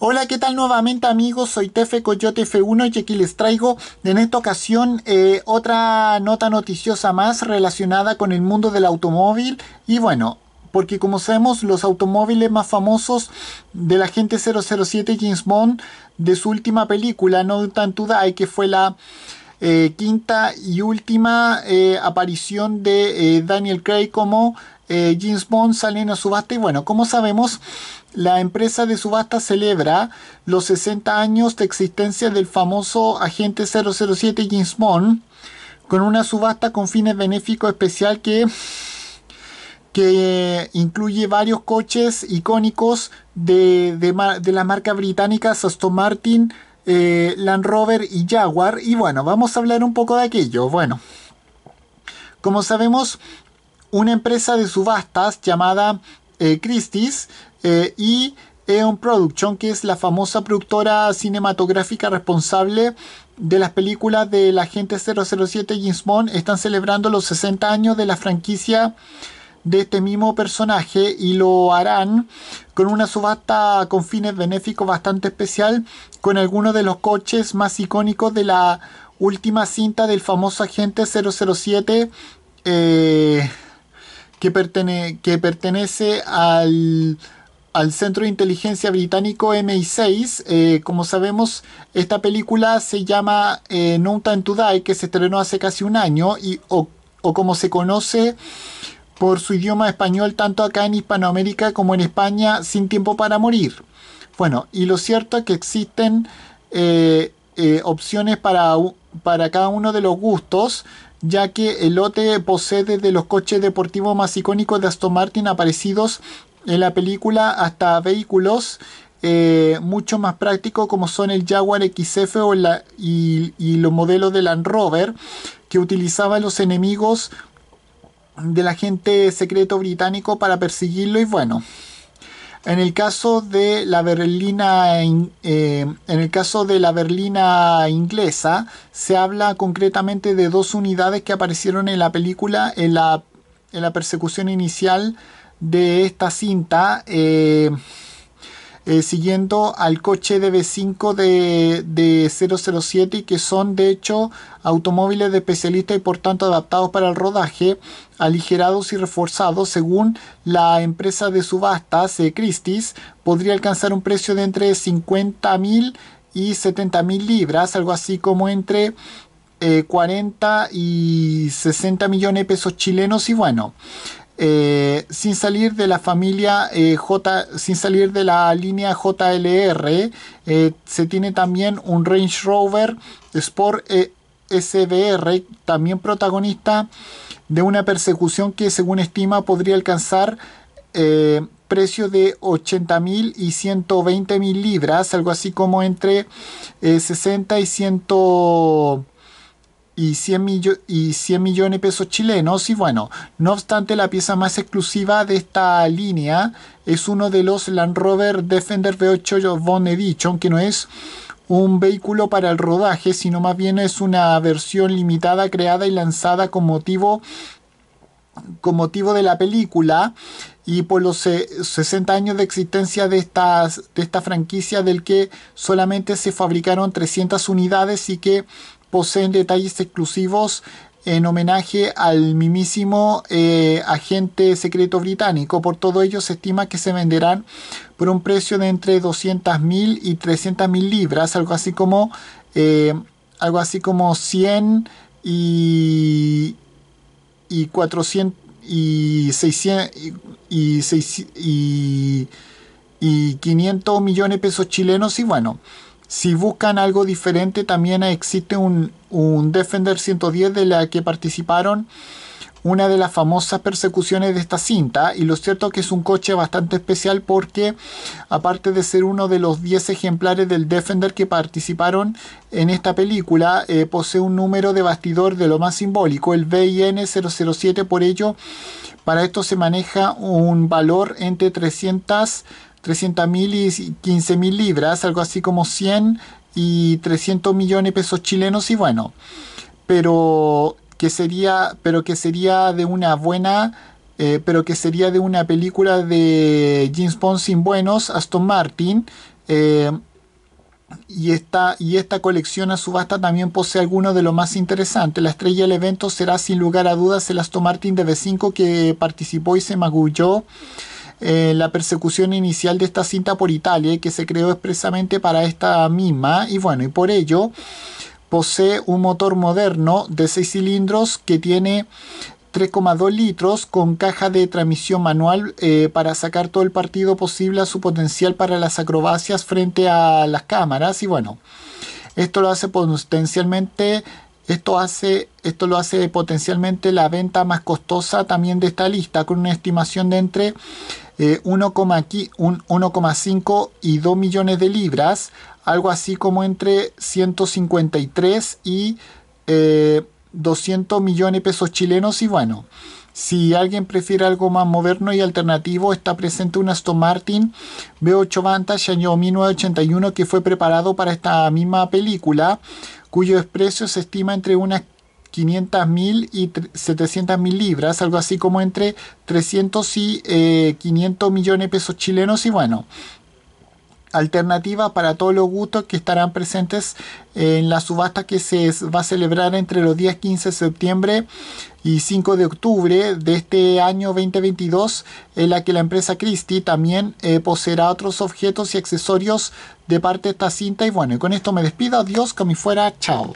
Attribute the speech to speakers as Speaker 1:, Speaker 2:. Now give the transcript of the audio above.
Speaker 1: Hola, ¿qué tal nuevamente amigos? Soy Tefe Coyote F1 y aquí les traigo en esta ocasión eh, otra nota noticiosa más relacionada con el mundo del automóvil y bueno, porque como sabemos los automóviles más famosos de la gente 007 James Bond de su última película, No tan duda hay que fue la eh, quinta y última eh, aparición de Daniel Craig como James Bond salen a subasta y bueno, como sabemos la empresa de subasta celebra los 60 años de existencia del famoso agente 007 James Bond con una subasta con fines benéficos especial que, que incluye varios coches icónicos de, de, la marca británica Aston Martin, eh, Land Rover y Jaguar. Y bueno, vamos a hablar un poco de aquello. Bueno, como sabemos, una empresa de subastas llamada eh, Christie's eh, y Eon eh, Production, que es la famosa productora cinematográfica responsable de las películas del agente 007 James Bond, están celebrando los 60 años de la franquicia de este mismo personaje y lo harán con una subasta con fines benéficos bastante especial con algunos de los coches más icónicos de la última cinta del famoso agente 007 eh, que, que pertenece al, Centro de Inteligencia Británico MI6. Eh, como sabemos, esta película se llama eh, No Time to Die, que se estrenó hace casi un año, y, o, como se conoce por su idioma español tanto acá en Hispanoamérica como en España, Sin Tiempo para Morir. Bueno, y lo cierto es que existen eh, opciones para, para cada uno de los gustos, ya que el lote posee de los coches deportivos más icónicos de Aston Martin aparecidos en la película hasta vehículos eh, mucho más prácticos como son el Jaguar XF y, los modelos de Land Rover que utilizaban los enemigos del agente secreto británico para perseguirlo y bueno. En el caso de la berlina, eh, en el caso de la berlina inglesa, se habla concretamente de dos unidades que aparecieron en la película en la, en la persecución inicial de esta cinta. Eh, eh, siguiendo al coche DB5 de, de 007 que son de hecho automóviles de especialista y por tanto adaptados para el rodaje, aligerados y reforzados según la empresa de subastas eh, Christie's, podría alcanzar un precio de entre 50.000 y 70.000 libras, algo así como entre 40 eh, y 60 millones de pesos chilenos y bueno. Eh, sin salir de la familia eh, J, sin salir de la línea JLR, eh, se tiene también un Range Rover Sport SBR, también protagonista de una persecución que según estima podría alcanzar precio de 80.000 y 120.000 libras, algo así como entre 60 y 100 y 100, y 100 millones de pesos chilenos. Y bueno, no obstante, la pieza más exclusiva de esta línea es uno de los Land Rover Defender V8 Von Edition, que no es un vehículo para el rodaje, sino más bien es una versión limitada creada y lanzada con motivo con motivo de la película y por los 60 años de existencia de, de esta franquicia del que solamente se fabricaron 300 unidades y que poseen detalles exclusivos en homenaje al mismísimo eh, agente secreto británico. Por todo ello se estima que se venderán por un precio de entre 200.000 y 300.000 libras, algo así como eh, algo así como 100 y, y y, y 500 millones de pesos chilenos y bueno, si buscan algo diferente, también existe un, Defender 110 de la que participaron una de las famosas persecuciones de esta cinta y lo cierto es que es un coche bastante especial porque aparte de ser uno de los 10 ejemplares del Defender que participaron en esta película eh, posee un número de bastidor de lo más simbólico el BIN 007 por ello para esto se maneja un valor entre 300 300.000 y 15.000 libras, algo así como 100 y 300 millones de pesos chilenos y bueno, pero que sería, pero que sería de una buena, eh, pero que sería de una película de James Bond sin buenos, Aston Martin. Eh, y esta, y esta colección a subasta también posee algunos de lo más interesante La estrella del evento será sin lugar a dudas el Aston Martin v 5 que participó y se magulló eh, la persecución inicial de esta cinta por Italia y que se creó expresamente para esta misma y bueno, y por ello posee un motor moderno de 6 cilindros que tiene 3,2 litros con caja de transmisión manual eh, para sacar todo el partido posible a su potencial para las acrobacias frente a las cámaras y bueno esto lo hace potencialmente esto hace esto lo hace potencialmente la venta más costosa también de esta lista con una estimación de entre 1,5 eh, y 2 millones de libras, algo así como entre 153 y 200 eh, millones de pesos chilenos y bueno. Si alguien prefiere algo más moderno y alternativo, está presente un Aston Martin b 8 Vantage año 1981 que fue preparado para esta misma película, cuyo precio se estima entre unas mil y mil libras, algo así como entre 300 y 500 eh, millones de pesos chilenos y bueno, alternativa para todos los gustos que estarán presentes en la subasta que se va a celebrar entre los días 15 de septiembre y 5 de octubre de este año 2022, en la que la empresa Christie también eh, poseerá otros objetos y accesorios de parte de esta cinta. Y bueno, y con esto me despido, adiós, que me fuera, chao.